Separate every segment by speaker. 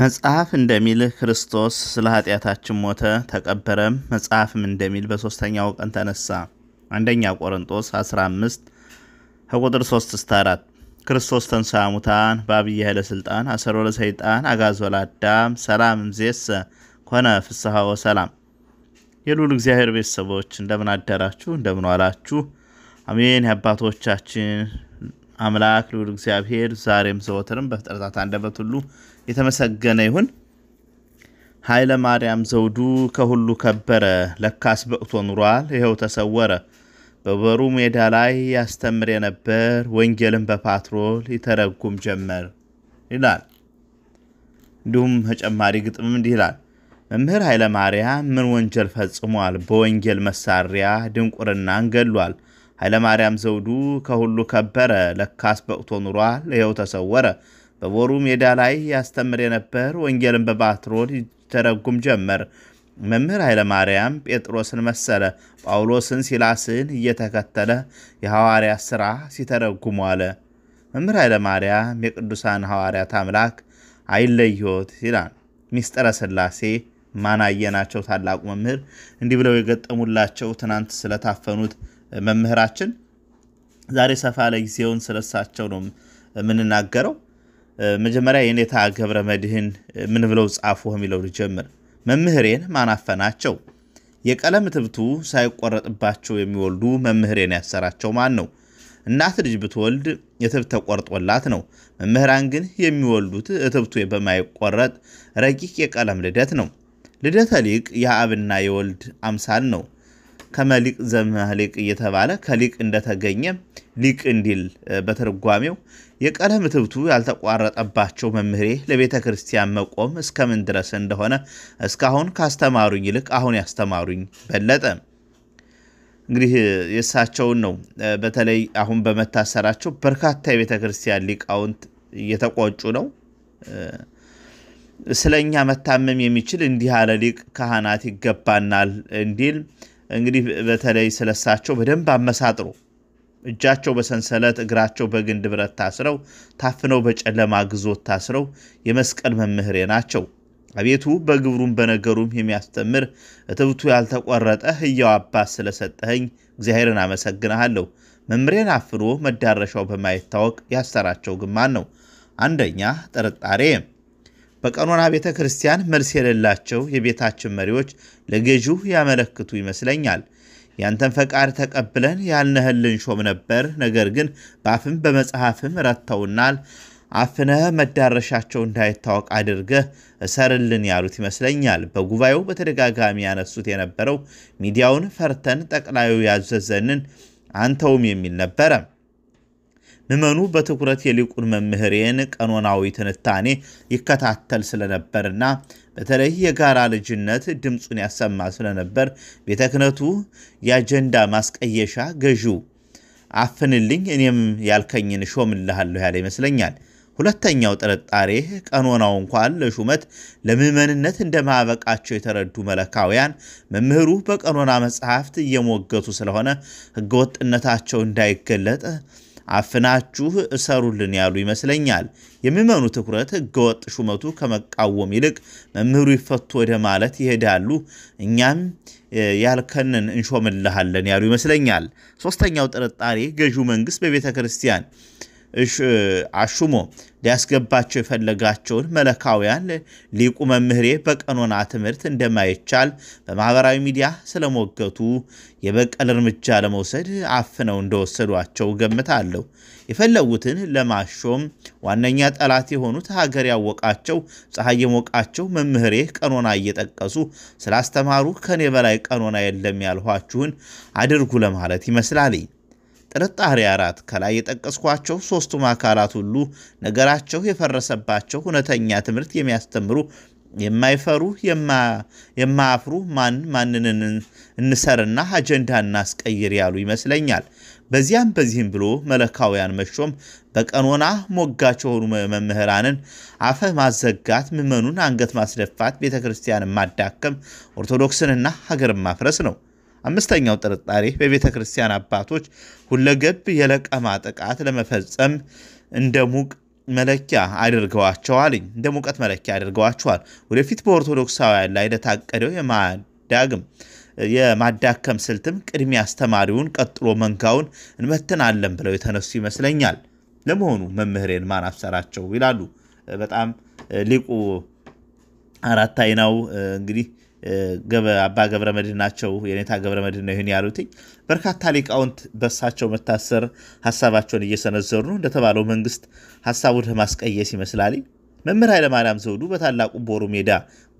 Speaker 1: መጽሐፍ እንደሚል ክርስቶስ ስለ ኃጢአታችን ሞተ፣ ተቀበረም፣ መጽሐፍም እንደሚል በሦስተኛው ቀን ተነሳ። አንደኛ ቆሮንጦስ 15 ከቁጥር 3 እስከ 4 ክርስቶስ ተንሥአ እሙታን በአብይ ኃይለ ሥልጣን አሰሮ ለሰይጣን አግዓዞ ለአዳም ሰላም እምይእዜሰ ኮነ ፍስሐ ወሰላም። የሉል እግዚአብሔር ቤተሰቦች እንደምን አደራችሁ? እንደምን ዋላችሁ? አሜን። የአባቶቻችን አምላክ ልዑል እግዚአብሔር ዛሬም ዘወትርም በፍጥረታት አንደበት ሁሉ የተመሰገነ ይሁን። ኃይለ ማርያም ዘውዱ ከሁሉ ከበረ፣ ለካስ በቅቶ ኑሯል፣ ይኸው ተሰወረ። በበሩ ሜዳ ላይ ያስተምር የነበር ወንጌልን በፓትሮል ይተረጉም ጀመር ይላል። እንዲሁም ተጨማሪ ግጥምም እንዲህ ይላል። መምህር ኃይለ ማርያም ምን ወንጀል ፈጽሟል? በወንጌል መሳሪያ ድንቁርናን ገሏል። ኃይለ ማርያም ዘውዱ ከሁሉ ከበረ፣ ለካስ በቅቶ ኑሯል፣ ይኸው ተሰወረ። በቦሩ ሜዳ ላይ ያስተምር የነበር ወንጌልን በባትሮን ይተረጉም ጀመር። መምህር ኃይለ ማርያም ጴጥሮስን መሰለ። ጳውሎስን፣ ሲላስን እየተከተለ የሐዋርያ ሥራ ሲተረጉሙ አለ። መምህር ኃይለ ማርያም የቅዱሳን ሐዋርያት አምላክ አይለይዎት ይላል። ሚስጥረ ሥላሴ ናቸው ታላቁ መምህር እንዲህ ብለው የገጠሙላቸው ትናንት ስለታፈኑት መምህራችን ዛሬ ሰፋ ጊዜውን ስለሳቸው ነው የምንናገረው። መጀመሪያ የኔታ ገብረ መድህን ምን ብለው ጻፉ የሚለው ልጀምር። መምህሬን ማናፈናቸው የቀለም ትብቱ ሳይቆረጥባቸው የሚወልዱ መምህሬን ያሰራቸው ማን ነው? እናት ልጅ ብትወልድ እትብት ተቆርጦላት ነው። መምህራን ግን የሚወልዱት እትብቱ በማይቆረጥ ረቂቅ የቀለም ልደት ነው። ልደተ ሊቅ የአብና የወልድ አምሳል ነው። ከመሊቅ ዘመሊቅ እየተባለ ከሊቅ እንደተገኘ ሊቅ እንዲል በትርጓሜው የቀለም ትብቱ ያልተቋረጠባቸው መምህሬ ለቤተ ክርስቲያን መቆም እስከምን ድረስ እንደሆነ እስካሁን ካስተማሩኝ ይልቅ አሁን ያስተማሩኝ በለጠ። እንግዲህ የእሳቸውን ነው። በተለይ አሁን በመታሰራቸው በርካታ የቤተ ክርስቲያን ሊቃውንት እየተቆጩ ነው። ስለ እኛ መታመም የሚችል እንዲህ ያለ ሊቅ ካህናት ይገባናል እንዲል እንግዲህ በተለይ ስለሳቸው በደንብ አመሳጥሮ እጃቸው በሰንሰለት እግራቸው በግንድ ብረት ታስረው ታፍነው በጨለማ ግዞት ታስረው የመስቀል መምህሬ ናቸው። አቤቱ በግብሩም በነገሩም የሚያስተምር እትብቱ ያልተቆረጠ ሕያው አባት ስለሰጠኸኝ እግዚአብሔርን አመሰግንሃለሁ። መምሬን አፍኖ መዳረሻው በማይታወቅ ያሰራቸው ግማን ነው። አንደኛ ጥርጣሬ በቀኖና ቤተ ክርስቲያን መልስ የሌላቸው የቤታችን መሪዎች ለገዢው ያመለክቱ ይመስለኛል። ያንተን ፈቃድ ተቀብለን ያልነህልን ሾም ነበር፣ ነገር ግን በአፍም በመጽሐፍም ረድተውናል። አፍነህ መዳረሻቸው እንዳይታወቅ አድርገህ እሰርልን ያሉት ይመስለኛል። በጉባኤው በተደጋጋሚ ያነሱት የነበረው ሚዲያውን ፈርተን ጠቅላዩ ያዘዘንን አንተውም የሚል ነበረ። ምመኑ በትኩረት የሊቁን መምህሬን ቀኖናዊ ትንታኔ ይከታተል ስለነበርና በተለይ የጋራ ልጅነት ድምፁን ያሰማ ስለነበር ቤተ ክህነቱ የአጀንዳ ማስቀየሻ ገዢው አፍንልኝ እኔም ያልከኝን ሾምልሃለሁ ያለ ይመስለኛል። ሁለተኛው ጥርጣሬ ቀኖናው እንኳን ለሹመት ለምዕመንነት እንደማበቃቸው የተረዱ መለካውያን መምህሩ በቀኖና መጽሐፍት እየሞገቱ ስለሆነ ሕገወጥነታቸው እንዳይገለጥ አፍናችሁ እሰሩልን ያሉ ይመስለኛል። የሚመኑ ትኩረት ህገወጥ ሹመቱ ከመቃወም ይልቅ መምህሩ ይፈቱ ወደ ማለት ይሄዳሉ። እኛም ያልከንን እንሾምልሃለን ያሉ ይመስለኛል። ሶስተኛው ጥርጣሬ ገዢው መንግስት በቤተ ክርስቲያን አሹሞ ሊያስገባቸው የፈለጋቸውን መለካውያን ሊቁ መምህሬ በቀኖና ትምህርት እንደማይቻል በማህበራዊ ሚዲያ ስለሞገቱ የበቀል እርምጃ ለመውሰድ አፍነው እንደወሰዷቸው ገምታለሁ። የፈለጉትን ለማሾም ዋነኛ ጠላት የሆኑት ሀገር ያወቃቸው ፀሐይ የሞቃቸው መምህሬ ቀኖና እየጠቀሱ ስላስተማሩ ከኔ በላይ ቀኖና የለም ያልኋችሁን አድርጉ ለማለት ይመስላልኝ። ጥርጣሬ አራት ከላይ የጠቀስኳቸው ሶስቱም አካላት ሁሉ ነገራቸው የፈረሰባቸው እውነተኛ ትምህርት የሚያስተምሩ የማይፈሩ የማያፍሩ ማን ማንን እንሰርና አጀንዳ እናስቀይር ያሉ ይመስለኛል። በዚያም በዚህም ብሎ መለካውያን መሾም፣ በቀኖና ሞጋች የሆኑ መምህራንን አፈ ማዘጋት፣ ምመኑን አንገት ማስደፋት፣ ቤተ ክርስቲያንን ማዳከም፣ ኦርቶዶክስንና ሀገርን ማፍረስ ነው። አምስተኛው ጥርጣሬ በቤተ ክርስቲያን አባቶች ሁለገብ የለቀማ ጥቃት ለመፈጸም እንደ ሙቅ መለኪያ አድርገዋቸዋል እንደ ሙቀት መለኪያ አድርገዋቸዋል። ወደፊት በኦርቶዶክሳውያን ላይ ለታቀደው የማዳግም የማዳከም ስልትም ቅድሚያ አስተማሪውን ቀጥሎ መንጋውን እንመትናለን ብለው የተነሱ ይመስለኛል። ለመሆኑ መምህሬን ማን አብሰራቸው ይላሉ። በጣም ሊቁ አራት አይናው እንግዲህ አባ ገብረ መድኅን ናቸው። የኔታ ገብረ መድኅን ነው ይህን ያሉትኝ። በርካታ ሊቃውንት በሳቸው መታሰር ሀሳባቸውን እየሰነዘሩ ነው። እንደተባለው መንግስት ሀሳቡን ማስቀየስ ይመስላል። መምህር ኃይለማርያም ዘውዱ በታላቁ ቦሩ ሜዳ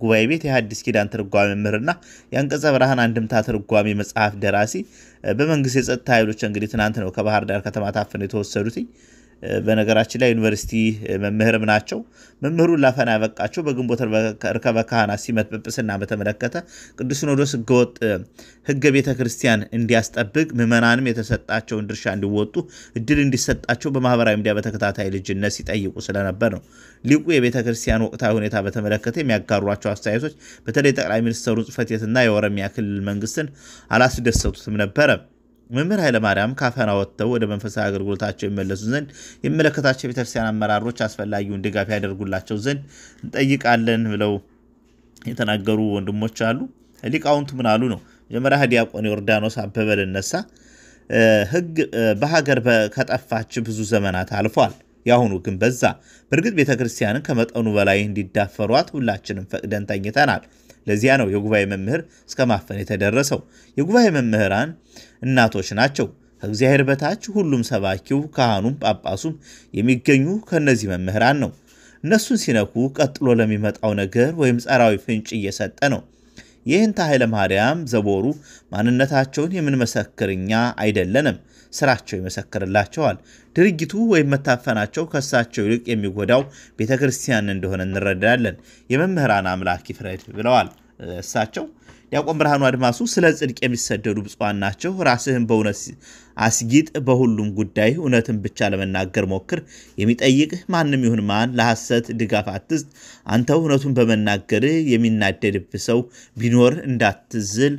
Speaker 1: ጉባኤ ቤት የሐዲስ ኪዳን ትርጓሚ መምህርና የአንቀጸ ብርሃን አንድምታ ትርጓሚ መጽሐፍ ደራሲ በመንግስት የጸጥታ ኃይሎች እንግዲህ ትናንት ነው ከባህር ዳር ከተማ ታፍነው የተወሰዱትኝ በነገራችን ላይ ዩኒቨርሲቲ መምህርም ናቸው። መምህሩን ላፈና ያበቃቸው በግንቦት እርከበ ካህናት ሲመት ጵጵስና በተመለከተ ቅዱስ ሲኖዶስ ህገወጥ ህገ ቤተ ክርስቲያን እንዲያስጠብቅ ምዕመናንም የተሰጣቸውን ድርሻ እንዲወጡ እድል እንዲሰጣቸው በማህበራዊ ሚዲያ በተከታታይ ልጅነት ሲጠይቁ ስለነበር ነው። ሊቁ የቤተ ክርስቲያን ወቅታዊ ሁኔታ በተመለከተ የሚያጋሯቸው አስተያየቶች በተለይ ጠቅላይ ሚኒስትሩን ጽሕፈት ቤትና የኦሮሚያ ክልል መንግስትን አላስደሰቱትም ነበረ። መምህር ኃይለማርያም ካፈና ወጥተው ወደ መንፈሳዊ አገልግሎታቸው ይመለሱ ዘንድ የሚመለከታቸው የቤተክርስቲያን አመራሮች አስፈላጊውን ድጋፍ ያደርጉላቸው ዘንድ እንጠይቃለን ብለው የተናገሩ ወንድሞች አሉ። ሊቃውንቱ ምን አሉ ነው? መጀመሪያ ዲያቆን ዮርዳኖስ አበበ ልነሳ። ሕግ በሀገር ከጠፋች ብዙ ዘመናት አልፏል። የአሁኑ ግን በዛ። በእርግጥ ቤተክርስቲያንን ከመጠኑ በላይ እንዲዳፈሯት ሁላችንም ፈቅደን ተኝተናል። ለዚያ ነው የጉባኤ መምህር እስከ ማፈን የተደረሰው። የጉባኤ መምህራን እናቶች ናቸው። ከእግዚአብሔር በታች ሁሉም ሰባኪው፣ ካህኑም ጳጳሱም የሚገኙ ከእነዚህ መምህራን ነው። እነሱን ሲነኩ ቀጥሎ ለሚመጣው ነገር ወይም ጸራዊ ፍንጭ እየሰጠ ነው። ይህን ኃይለ ማርያም ዘቦሩ ማንነታቸውን የምንመሰክርኛ አይደለንም። ስራቸው ይመሰክርላቸዋል። ድርጊቱ ወይም መታፈናቸው ከሳቸው ይልቅ የሚጎዳው ቤተ ክርስቲያን እንደሆነ እንረዳለን። የመምህራን አምላክ ይፍረድ ብለዋል እሳቸው። ዲያቆን ብርሃኑ አድማሱ ስለ ጽድቅ የሚሰደዱ ብፁዓን ናቸው። ራስህን በእውነት አስጊጥ፣ በሁሉም ጉዳይ እውነትን ብቻ ለመናገር ሞክር። የሚጠይቅህ ማንም ይሁን ማን ለሐሰት ድጋፍ አትስጥ። አንተ እውነቱን በመናገር የሚናደድብ ሰው ቢኖር እንዳትዝል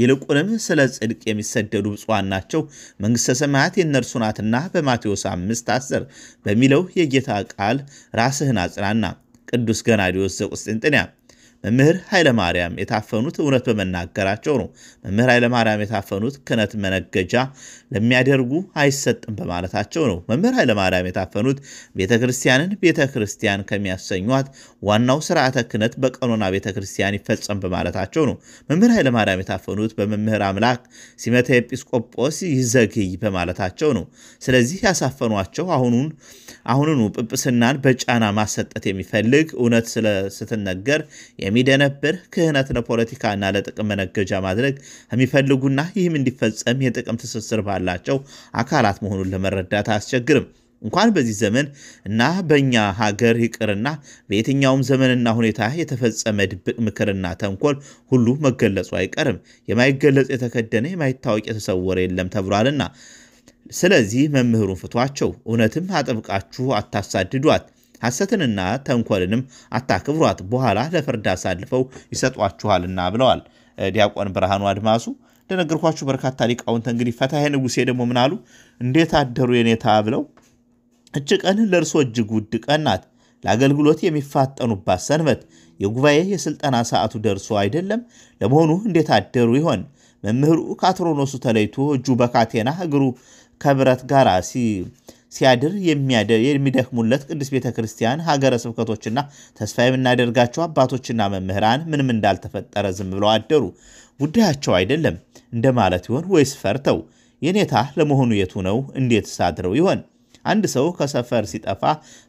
Speaker 1: ይልቁንም ስለ ጽድቅ የሚሰደዱ ብፁዓን ናቸው፣ መንግሥተ ሰማያት የእነርሱ ናትና በማቴዎስ 5 10 በሚለው የጌታ ቃል ራስህን አጽናና። ቅዱስ ገናዲዎስ ዘቁስጥንጥንያ መምህር ኃይለማርያም የታፈኑት እውነት በመናገራቸው ነው። መምህር ኃይለማርያም የታፈኑት ክህነት መነገጃ ለሚያደርጉ አይሰጥም በማለታቸው ነው። መምህር ኃይለማርያም የታፈኑት ቤተ ክርስቲያንን ቤተ ክርስቲያን ከሚያሰኟት ዋናው ስርዓተ ክህነት በቀኖና ቤተ ክርስቲያን ይፈጸም በማለታቸው ነው። መምህር ኃይለማርያም የታፈኑት በመምህር አምላክ ሲመተ ኤጲስቆጶስ ይዘግይ በማለታቸው ነው። ስለዚህ ያሳፈኗቸው አሁኑኑ ጵጵስናን በጫና ማሰጠት የሚፈልግ እውነት ስትነገር የሚደነብር ክህነትን ለፖለቲካና ለጥቅም መነገጃ ማድረግ የሚፈልጉና ይህም እንዲፈጸም የጥቅም ትስስር ባላቸው አካላት መሆኑን ለመረዳት አያስቸግርም። እንኳን በዚህ ዘመን እና በእኛ ሀገር ይቅርና በየትኛውም ዘመንና ሁኔታ የተፈጸመ ድብቅ ምክርና ተንኮል ሁሉ መገለጹ አይቀርም። የማይገለጽ የተከደነ የማይታወቅ የተሰወረ የለም ተብሏልና። ስለዚህ መምህሩን ፍቷቸው፣ እውነትም አጥብቃችሁ አታሳድዷት። ሐሰትንና ተንኮልንም አታክብሯት፣ በኋላ ለፍርድ አሳልፈው ይሰጧችኋልና ብለዋል ዲያቆን ብርሃኑ አድማሱ። እንደነገርኳችሁ በርካታ ሊቃውንተ እንግዲህ ፈታሄ ንጉሴ ደግሞ ምናሉ እንዴት አደሩ የኔታ ብለው እች ቀን ለእርሶ እጅግ ውድ ቀን ናት። ለአገልግሎት የሚፋጠኑባት ሰንበት የጉባኤ የሥልጠና ሰዓቱ ደርሶ አይደለም? ለመሆኑ እንዴት አደሩ ይሆን? መምህሩ ከአትሮኖሱ ተለይቶ እጁ በካቴና እግሩ ከብረት ጋር ሲያድር የሚደክሙለት ቅዱስ ቤተ ክርስቲያን ሀገረ ስብከቶችና ተስፋ የምናደርጋቸው አባቶችና መምህራን ምንም እንዳልተፈጠረ ዝም ብለው አደሩ። ጉዳያቸው አይደለም እንደማለት ይሆን ወይስ ፈርተው? የኔታ ለመሆኑ የቱ ነው? እንዴት ሳድረው ይሆን? አንድ ሰው ከሰፈር ሲጠፋ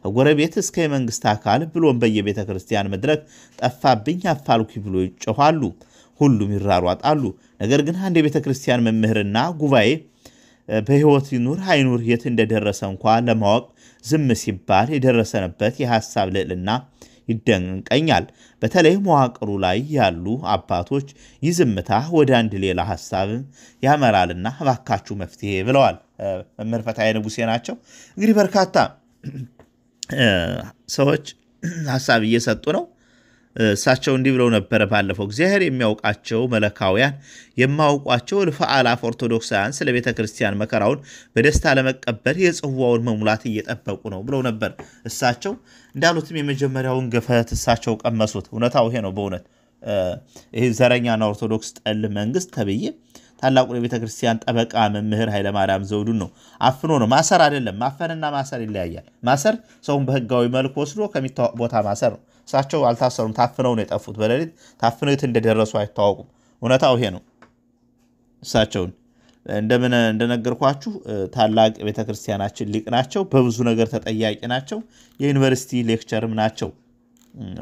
Speaker 1: ከጎረቤት እስከ የመንግስት አካል ብሎም በየቤተ ክርስቲያን መድረክ ጠፋብኝ አፋልኩ ብሎ ይጮኋሉ። ሁሉም ይራሯጣሉ። ነገር ግን አንድ የቤተ ክርስቲያን መምህርና ጉባኤ በህይወት ይኑር አይኑር የት እንደደረሰ እንኳ ለማወቅ ዝም ሲባል የደረሰንበት የሐሳብ ልዕልና ይደንቀኛል። በተለይ መዋቅሩ ላይ ያሉ አባቶች ይህ ዝምታ ወደ አንድ ሌላ ሐሳብ ያመራልና እባካችሁ መፍትሄ ብለዋል። መምህር ፈትሐ ንጉሴ ናቸው። እንግዲህ በርካታ ሰዎች ሐሳብ እየሰጡ ነው። እሳቸው እንዲህ ብለው ነበረ ባለፈው እግዚአብሔር የሚያውቃቸው መለካውያን የማውቋቸው እልፍ አላፍ ኦርቶዶክሳውያን ስለ ቤተ ክርስቲያን መከራውን በደስታ ለመቀበል የጽዋውን መሙላት እየጠበቁ ነው ብለው ነበር። እሳቸው እንዳሉትም የመጀመሪያውን ገፈት እሳቸው ቀመሱት። እውነታው ይሄ ነው። በእውነት ይህ ዘረኛና ኦርቶዶክስ ጠል መንግስት ተብዬ ታላቁን የቤተ ክርስቲያን ጠበቃ መምህር ኃይለማርያም ዘውዱን ነው አፍኖ ነው። ማሰር አይደለም ማፈንና ማሰር ይለያያል። ማሰር ሰውን በህጋዊ መልክ ወስዶ ከሚታወቅ ቦታ ማሰር ነው። እሳቸው አልታሰሩም፣ ታፍነው ነው የጠፉት። በሌሊት ታፍነው የት እንደደረሱ አይታወቁም። እውነታው ይሄ ነው። እሳቸውን እንደምን እንደነገርኳችሁ ታላቅ ቤተክርስቲያናችን ሊቅ ናቸው። በብዙ ነገር ተጠያቂ ናቸው። የዩኒቨርሲቲ ሌክቸርም ናቸው።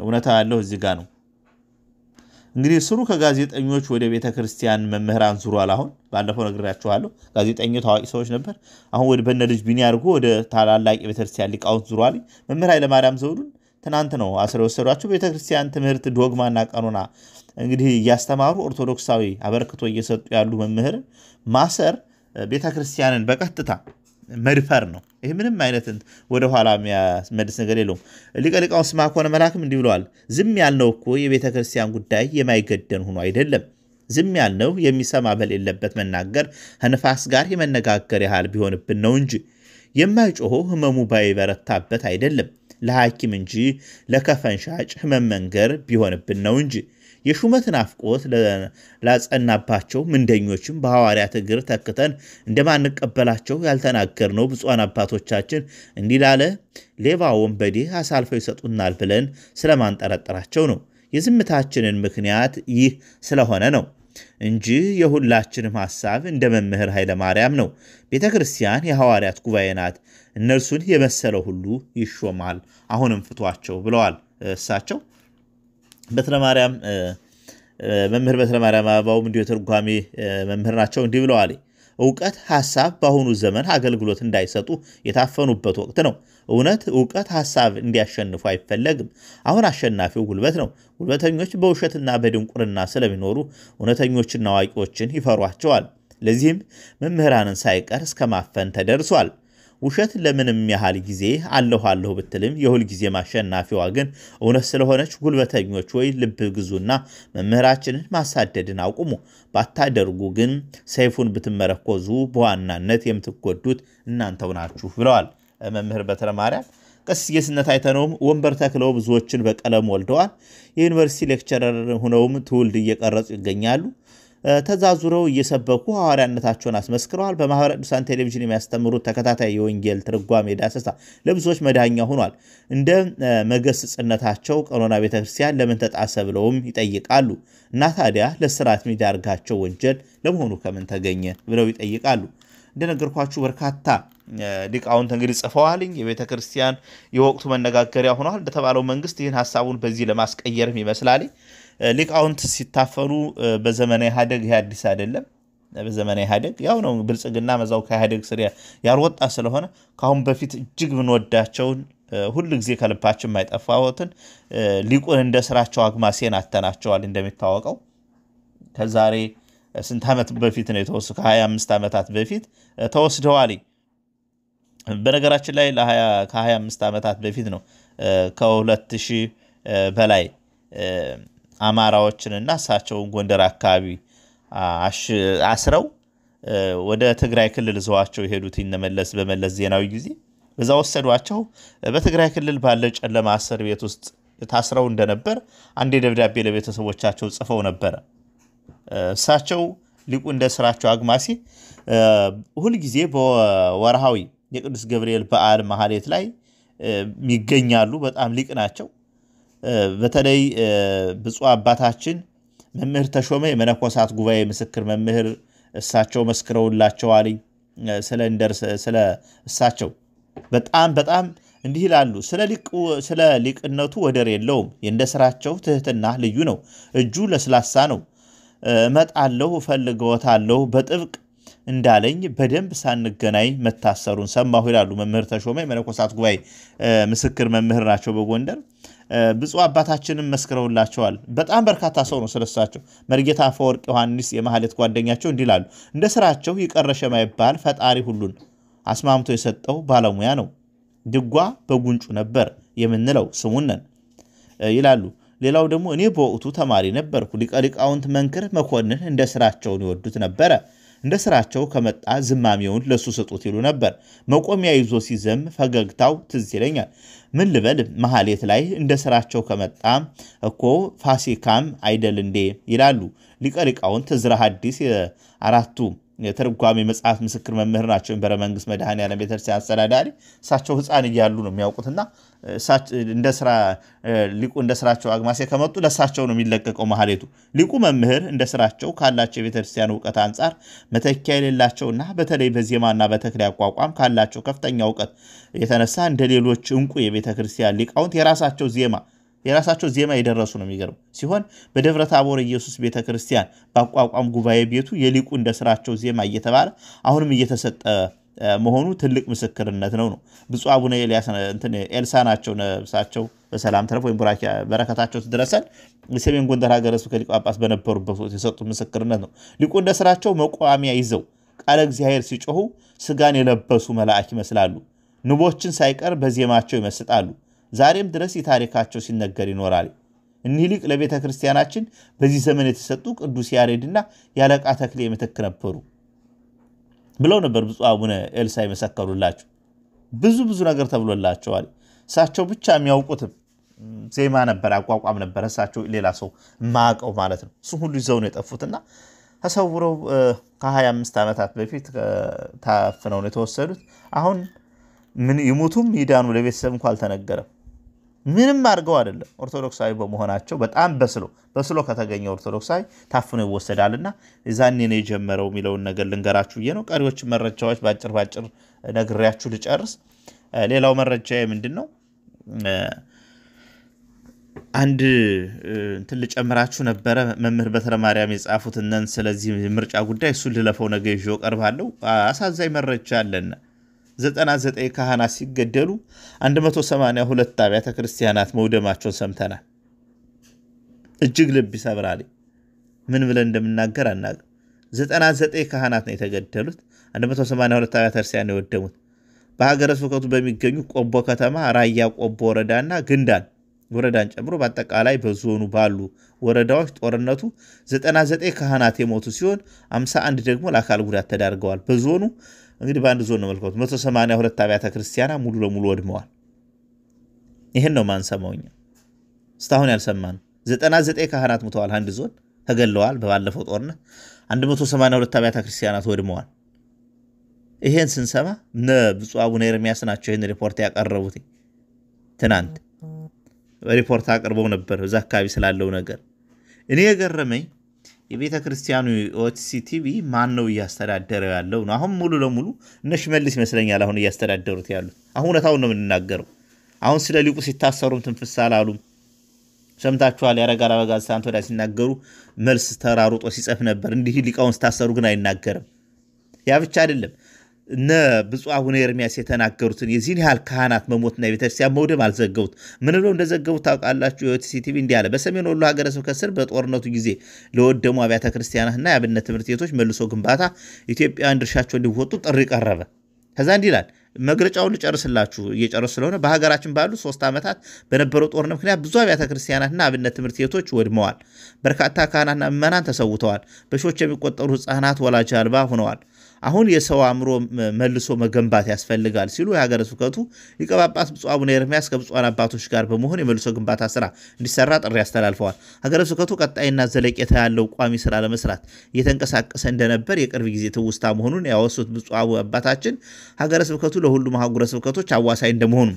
Speaker 1: እውነታ ያለው እዚህ ጋር ነው። እንግዲህ ስሩ ከጋዜጠኞች ወደ ቤተክርስቲያን መምህራን ዙሯል። አሁን ባለፈው ነግሬያችኋለሁ። ጋዜጠኞ ታዋቂ ሰዎች ነበር። አሁን ወደ በነ ልጅ ቢኒ አድርጎ ወደ ታላላቅ የቤተክርስቲያን ሊቃውንት ዙሯል። መምህር ኃይለማርያም ዘውዱን ትናንት ነው አስር የወሰዷቸው ቤተ ክርስቲያን ትምህርት ዶግማና ቀኖና እንግዲህ እያስተማሩ ኦርቶዶክሳዊ አበርክቶ እየሰጡ ያሉ መምህር ማሰር ቤተ ክርስቲያንን በቀጥታ መድፈር ነው። ይህ ምንም አይነት ወደኋላ የሚያስመልስ ነገር የለውም። ሊቀ ሊቃውንት ስምዐኮነ መላክም እንዲህ ብለዋል። ዝም ያልነው እኮ የቤተ ክርስቲያን ጉዳይ የማይገደን ሆኖ አይደለም። ዝም ያልነው የሚሰማ በሌለበት መናገር ከንፋስ ጋር የመነጋገር ያህል ቢሆንብን ነው እንጂ የማይጮሆ ህመሙ ባይበረታበት አይደለም። ለሐኪም እንጂ ለከፈን ሻጭ ህመም መንገር ቢሆንብን ነው እንጂ የሹመት ናፍቆት ላጸናባቸው ምንደኞችም በሐዋርያት እግር ተክተን እንደማንቀበላቸው ያልተናገርነው ብፁዓን አባቶቻችን እንዲህ ላለ ሌባ ወንበዴ አሳልፈው ይሰጡናል ብለን ስለማንጠረጠራቸው ነው። የዝምታችንን ምክንያት ይህ ስለሆነ ነው። እንጂ የሁላችንም ሐሳብ እንደ መምህር ኃይለ ማርያም ነው። ቤተ ክርስቲያን የሐዋርያት ጉባኤ ናት። እነርሱን የመሰለ ሁሉ ይሾማል፣ አሁንም ፍቷቸው ብለዋል። እሳቸው በትረ ማርያም መምህር በትረ ማርያም አበባውም እንዲሁ የተርጓሜ መምህር ናቸው። እንዲህ ብለዋል። እውቀት፣ ሐሳብ በአሁኑ ዘመን አገልግሎት እንዳይሰጡ የታፈኑበት ወቅት ነው። እውነት፣ እውቀት፣ ሐሳብ እንዲያሸንፉ አይፈለግም። አሁን አሸናፊው ጉልበት ነው። ጉልበተኞች በውሸትና በድንቁርና ስለሚኖሩ እውነተኞችና አዋቂዎችን ይፈሯቸዋል። ለዚህም መምህራንን ሳይቀር እስከ ማፈን ተደርሷል። ውሸት ለምንም ያህል ጊዜ አለሁ አለሁ ብትልም የሁል ጊዜ ማሸናፊዋ ግን እውነት ስለሆነች ጉልበተኞች ወይ ልብ ግዙና መምህራችንን ማሳደድን አቁሙ። ባታደርጉ ግን ሰይፉን ብትመረኮዙ በዋናነት የምትጎዱት እናንተው ናችሁ ብለዋል መምህር በትረ ማርያም። ቀሲስ አይተነውም ወንበር ተክለው ብዙዎችን በቀለም ወልደዋል። የዩኒቨርሲቲ ሌክቸረር ሆነውም ትውልድ እየቀረጹ ይገኛሉ። ተዛዙረው እየሰበኩ ሐዋርያነታቸውን አስመስክረዋል። በማኅበረ ቅዱሳን ቴሌቪዥን የሚያስተምሩት ተከታታይ የወንጌል ትርጓሜ ዳሰሳ ለብዙዎች መድኃኛ ሆኗል። እንደ መገስጽነታቸው ቀኖና ቤተ ክርስቲያን ለምን ተጣሰ ብለውም ይጠይቃሉ እና ታዲያ ለስርዓት የሚዳርጋቸው ወንጀል ለመሆኑ ከምን ተገኘ ብለው ይጠይቃሉ። እንደነገርኳችሁ በርካታ ሊቃውንት እንግዲህ ጽፈዋልኝ የቤተ ክርስቲያን የወቅቱ መነጋገሪያ ሆነዋል። እንደተባለው መንግስት ይህን ሀሳቡን በዚህ ለማስቀየርም ይመስላልኝ ሊቃውንት ሲታፈኑ በዘመነ ኢህአደግ ይህ አዲስ አይደለም። በዘመነ ኢህአደግ ያው ነው። ብልጽግና መዛው ከኢህአደግ ስር ያልወጣ ስለሆነ ከአሁን በፊት እጅግ ምንወዳቸውን ሁሉ ጊዜ ከልባችን የማይጠፋወትን ሊቁን እንደ ስራቸው አግማሴን አተናቸዋል። እንደሚታወቀው ከዛሬ ስንት ዓመት በፊት ነው የተወስ ከ25 ዓመታት በፊት ተወስደዋል። በነገራችን ላይ ከ25 ዓመታት በፊት ነው ከ2000 በላይ አማራዎችንና እሳቸውን ጎንደር አካባቢ አስረው ወደ ትግራይ ክልል ዘዋቸው የሄዱት ይነመለስ በመለስ ዜናዊ ጊዜ እዛ ወሰዷቸው። በትግራይ ክልል ባለ ጨለማ እስር ቤት ውስጥ ታስረው እንደነበር አንድ ደብዳቤ ለቤተሰቦቻቸው ጽፈው ነበረ። እሳቸው ሊቁ እንደ ስራቸው አግማሲ ሁልጊዜ በወርሃዊ የቅዱስ ገብርኤል በዓል መሀሌት ላይ ይገኛሉ። በጣም ሊቅ ናቸው። በተለይ ብፁዕ አባታችን መምህር ተሾመ የመነኮሳት ጉባኤ ምስክር መምህር እሳቸው መስክረውላቸዋል። ስለ እንደርስ ስለ እሳቸው በጣም በጣም እንዲህ ይላሉ። ስለ ሊቅነቱ ወደር የለውም። የእንደ ስራቸው ትህትና ልዩ ነው። እጁ ለስላሳ ነው። እመጣለሁ እፈልግዎታለሁ በጥብቅ እንዳለኝ በደንብ ሳንገናኝ መታሰሩን ሰማሁ ይላሉ መምህር ተሾመ የመነኮሳት ጉባኤ ምስክር መምህር ናቸው በጎንደር ብፁ አባታችንም መስክረውላቸዋል። በጣም በርካታ ሰው ነው ስለሳቸው። መርጌታ አፈወርቅ ዮሐንስ የማህሌት ጓደኛቸው እንዲላሉ እንደ ስራቸው ይቀረሽ የማይባል ፈጣሪ ሁሉን አስማምቶ የሰጠው ባለሙያ ነው። ድጓ በጉንጩ ነበር የምንለው ስሙን ነን ይላሉ። ሌላው ደግሞ እኔ በወቅቱ ተማሪ ነበርኩ። ሊቀ ሊቃውንት መንክር መኮንን እንደ ስራቸውን ይወዱት ነበረ። እንደ ስራቸው ከመጣ ዝማሜውን ለሱ ስጡት ይሉ ነበር። መቆሚያ ይዞ ሲዘም ፈገግታው ትዝ ይለኛል። ምን ልበል መሐሌት ላይ እንደ ስራቸው ከመጣ እኮ ፋሲካም አይደል እንዴ ይላሉ ሊቀ ሊቃውንት ዕዝረ ሐዲስ የተርጓሚ መጽሐፍ ምስክር መምህር ናቸው። በረ መንግስት መድኃኔዓለም ቤተክርስቲያን አስተዳዳሪ እሳቸው ህፃን እያሉ ነው የሚያውቁትና እንደ ስራ ሊቁ እንደ ስራቸው አግማሴ ከመጡ ለእሳቸው ነው የሚለቀቀው ማህሌቱ። ሊቁ መምህር እንደ ስራቸው ካላቸው የቤተክርስቲያን እውቀት አንጻር መተኪያ የሌላቸውና በተለይ በዜማና በተክል አቋቋም ካላቸው ከፍተኛ እውቀት የተነሳ እንደ ሌሎች እንቁ የቤተክርስቲያን ሊቃውንት የራሳቸው ዜማ የራሳቸው ዜማ የደረሱ ነው የሚገርም ሲሆን በደብረ ታቦር ኢየሱስ ቤተ ክርስቲያን በአቋቋም ጉባኤ ቤቱ የሊቁ እንደ ስራቸው ዜማ እየተባለ አሁንም እየተሰጠ መሆኑ ትልቅ ምስክርነት ነው ነው ብፁ አቡነ ኤልሳ ናቸው። ነብሳቸው በሰላም ተረፍ ወይም በረከታቸው ትድረሰን። ሰሜን ጎንደር ሀገረ ስብከት ሊቀ ጳጳስ በነበሩበት ወቅት የሰጡ ምስክርነት ነው። ሊቁ እንደ ስራቸው መቋሚያ ይዘው ቃለ እግዚአብሔር ሲጮሁ ስጋን የለበሱ መልአክ ይመስላሉ። ንቦችን ሳይቀር በዜማቸው ይመስጣሉ። ዛሬም ድረስ የታሪካቸው ሲነገር ይኖራል። እኒህ ሊቅ ለቤተ ክርስቲያናችን በዚህ ዘመን የተሰጡ ቅዱስ ያሬድና የአለቃ ተክሌ ምትክ ነበሩ ብለው ነበር ብፁዕ አቡነ ኤልሳ የመሰከሩላቸው። ብዙ ብዙ ነገር ተብሎላቸዋል። እሳቸው ብቻ የሚያውቁትም ዜማ ነበር፣ አቋቋም ነበር። እሳቸው ሌላ ሰው ማቀው ማለት ነው። እሱም ሁሉ ይዘው ነው የጠፉትና ተሰውረው ከ25 ዓመታት በፊት ታፍነው ነው የተወሰዱት። አሁን ምን ይሙቱም ይዳኑ ለቤተሰብ እንኳ አልተነገረም። ምንም አድርገው አይደለም። ኦርቶዶክሳዊ በመሆናቸው በጣም በስሎ በስሎ ከተገኘ ኦርቶዶክሳዊ ታፍኖ ይወሰዳልና እዛኔ ነው የጀመረው የሚለውን ነገር ልንገራችሁ ብዬ ነው። ቀሪዎች መረጃዎች ባጭር ባጭር ነግሬያችሁ ልጨርስ። ሌላው መረጃ ምንድን ነው? አንድ እንትን ልጨምራችሁ ነበረ። መምህር በትረ ማርያም የጻፉትነን ስለዚህ ምርጫ ጉዳይ እሱን ልለፈው ነገ ይዤ እቀርባለሁ። አሳዛኝ መረጃ አለና 99 ካህናት ሲገደሉ 182 አብያተ ክርስቲያናት መውደማቸውን ሰምተናል። እጅግ ልብ ይሰብራል። ምን ብለን እንደምናገር አናውቅም። 99 ካህናት ነው የተገደሉት፣ 182 አብያተ ክርስቲያን የወደሙት። በሀገረ ስብከቱ በሚገኙ ቆቦ ከተማ፣ ራያ ቆቦ ወረዳና ግንዳን ወረዳን ጨምሮ በአጠቃላይ በዞኑ ባሉ ወረዳዎች ጦርነቱ 99 ካህናት የሞቱ ሲሆን 51 ደግሞ ለአካል ጉዳት ተዳርገዋል። በዞኑ እንግዲህ በአንድ ዞን ነው መልከቱ 182 አብያተ ክርስቲያና ሙሉ ለሙሉ ወድመዋል። ይህን ነው ማንሰማው እኛ እስካሁን ያልሰማነው። 99 ካህናት ሙተዋል፣ አንድ ዞን ተገለዋል። በባለፈው ጦርነት 182 አብያተ ክርስቲያናት ወድመዋል። ይሄን ስንሰማ እነ ብፁዕ አቡነ ኤርሚያስ ናቸው ይህን ሪፖርት ያቀረቡት። ትናንት ሪፖርት አቅርበው ነበር እዛ አካባቢ ስላለው ነገር እኔ የገረመኝ የቤተ ክርስቲያኑ ቲቪ ማን ነው እያስተዳደረው ያለው ነው። አሁን ሙሉ ለሙሉ እነ ሽመልስ ይመስለኛል አሁን እያስተዳደሩት ያሉት። አሁን እውነታውን ነው የምንናገረው። አሁን ስለ ሊቁ ሲታሰሩም ትንፍስ አላሉም። ሰምታችኋል። ያረጋል አበጋዝ ትናንት ወዲያ ሲናገሩ መልስ ተራሩጦ ሲጽፍ ነበር። እንዲህ ሊቃውን ስታሰሩ ግን አይናገርም። ያ ብቻ አይደለም እነ ብፁ አቡነ ኤርሚያስ የተናገሩትን የዚህን ያህል ካህናት መሞትና የቤተክርስቲያን መውደም አልዘገቡት። ምን ብለው እንደዘገቡት ታውቃላችሁ? የሲቲቪ እንዲህ አለ። በሰሜን ወሎ ሀገረ ስብከት ስር በጦርነቱ ጊዜ ለወደሙ አብያተ ክርስቲያናትና የአብነት ትምህርት ቤቶች መልሶ ግንባታ ኢትዮጵያውያን ድርሻቸው እንዲወጡ ጥሪ ቀረበ። ከዛ እንዲህ ይላል መግለጫውን ልጨርስላችሁ እየጨረሱ ስለሆነ በሀገራችን ባሉ ሶስት ዓመታት በነበረው ጦርነት ምክንያት ብዙ አብያተ ክርስቲያናትና አብነት ትምህርት ቤቶች ወድመዋል። በርካታ ካህናትና ምዕመናን ተሰውተዋል። በሺዎች የሚቆጠሩ ህፃናት ወላጅ አልባ ሆነዋል። አሁን የሰው አእምሮ መልሶ መገንባት ያስፈልጋል ሲሉ የሀገረ ስብከቱ ሊቀ ጳጳስ ብፁዕ አቡነ ኤርምያስ ከብፁዓን አባቶች ጋር በመሆን የመልሶ ግንባታ ስራ እንዲሰራ ጥሪ አስተላልፈዋል። ሀገረ ስብከቱ ቀጣይና ዘለቄታ ያለው ቋሚ ስራ ለመስራት እየተንቀሳቀሰ እንደነበር የቅርብ ጊዜ ትውስታ መሆኑን ያወሱት ብፁዕ አባታችን ሀገረ ስብከቱ ለሁሉም አህጉረ ስብከቶች አዋሳኝ እንደመሆኑ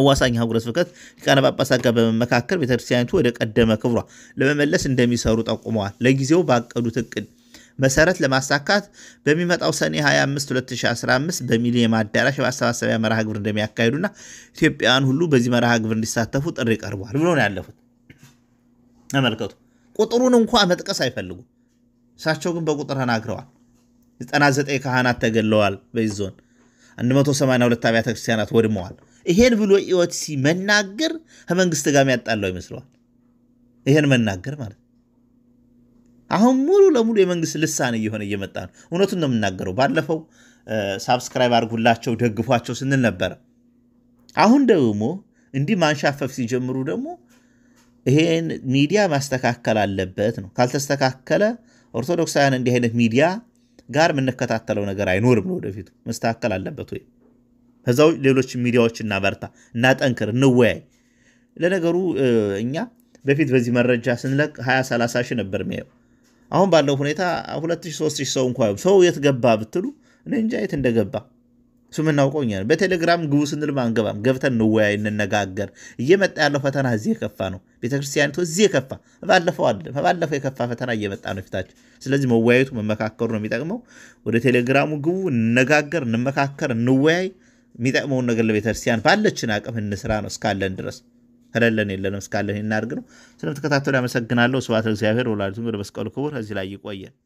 Speaker 1: አዋሳኝ አህጉረ ስብከት ሊቃነ ጳጳሳት ጋር በመመካከል ቤተክርስቲያኒቱ ወደ ቀደመ ክብሯ ለመመለስ እንደሚሰሩ ጠቁመዋል። ለጊዜው ባቀዱት እቅድ መሰረት ለማሳካት በሚመጣው ሰኔ 25 2015 በሚሊኒየም አዳራሽ የማሰባሰቢያ መርሃ ግብር እንደሚያካሂዱና ኢትዮጵያውያን ሁሉ በዚህ መርሃ ግብር እንዲሳተፉ ጥሪ ቀርቧል ብሎ ነው ያለፉት። ተመልከቱ። ቁጥሩን እንኳ መጥቀስ አይፈልጉም። እሳቸው ግን በቁጥር ተናግረዋል። 99 ካህናት ተገለዋል። በዚህ ዞን 182 አብያተ ክርስቲያናት ወድመዋል። ይሄን ብሎ ኢዮትሲ መናገር ከመንግስት ጋር ያጣለው ይመስለዋል። ይሄን መናገር ማለት አሁን ሙሉ ለሙሉ የመንግስት ልሳን እየሆነ እየመጣ ነው። እውነቱን ነው የምናገረው። ባለፈው ሳብስክራይብ አድርጉላቸው፣ ደግፏቸው ስንል ነበረ። አሁን ደግሞ እንዲህ ማንሻፈፍ ሲጀምሩ ደግሞ ይሄን ሚዲያ ማስተካከል አለበት ነው። ካልተስተካከለ ኦርቶዶክሳውያን እንዲህ አይነት ሚዲያ ጋር የምንከታተለው ነገር አይኖርም። ወደፊቱ መስተካከል አለበት ወይ ከዛው ሌሎች ሚዲያዎች እናበርታ፣ እናጠንክር፣ እንወያይ። ለነገሩ እኛ በፊት በዚህ መረጃ ስንለቅ 20 30 ሺህ ነበር የሚያየው አሁን ባለው ሁኔታ 2300 ሰው እንኳ ሰው የት ገባ ብትሉ እኔ እንጃ የት እንደገባ እሱ የምናውቀው እኛ ነው። በቴሌግራም ግቡ ስንል አንገባም። ገብተን እንወያይ፣ እንነጋገር። እየመጣ ያለው ፈተና እዚህ የከፋ ነው። ቤተክርስቲያኒቱ እዚህ የከፋ ባለፈው አለ ባለፈው የከፋ ፈተና እየመጣ ነው ፊታችን። ስለዚህ መወያየቱ መመካከሩ ነው የሚጠቅመው። ወደ ቴሌግራሙ ግቡ፣ እንነጋገር፣ እንመካከር፣ እንወያይ። የሚጠቅመውን ነገር ለቤተክርስቲያን ባለችን አቅም እንስራ ነው እስካለን ድረስ ከሌለን የለንም እስካለን እናድርግ ነው። ስለምትከታተሉ ያመሰግናለሁ። ስብሐት ለእግዚአብሔር ወላዲቱ ወለመስቀሉ ክቡር። እዚህ ላይ ይቆየን።